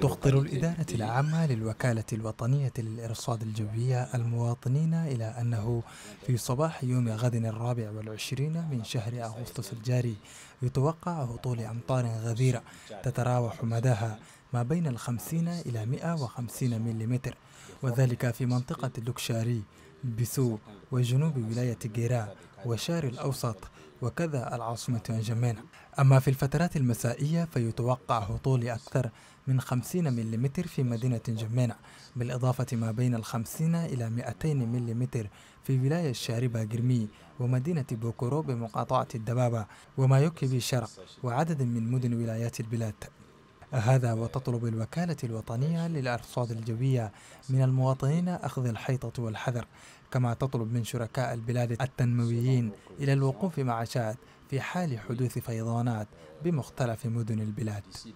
تخطر الإدارة إيه. العامة للوكالة الوطنية للإرصاد الجوية المواطنين إلى أنه في صباح يوم غد الرابع والعشرين من شهر أغسطس الجاري يتوقع هطول أمطار غزيرة تتراوح مداها ما بين الخمسين إلى 150 ملم وذلك في منطقة لوكشاري بسو وجنوب ولاية جيرا وشار الأوسط وكذا العاصمة أنجمين أما في الفترات المسائية فيتوقع هطول أكثر من 50 ملم في مدينة جمينة بالإضافة ما بين الخمسين إلى 200 ملم في ولاية الشاربة جرمي ومدينة بوكورو بمقاطعة الدبابة وما يكفي شرق وعدد من مدن ولايات البلاد هذا وتطلب الوكالة الوطنية للأرصاد الجوية من المواطنين أخذ الحيطة والحذر كما تطلب من شركاء البلاد التنمويين إلى الوقوف مع شاد في حال حدوث فيضانات بمختلف مدن البلاد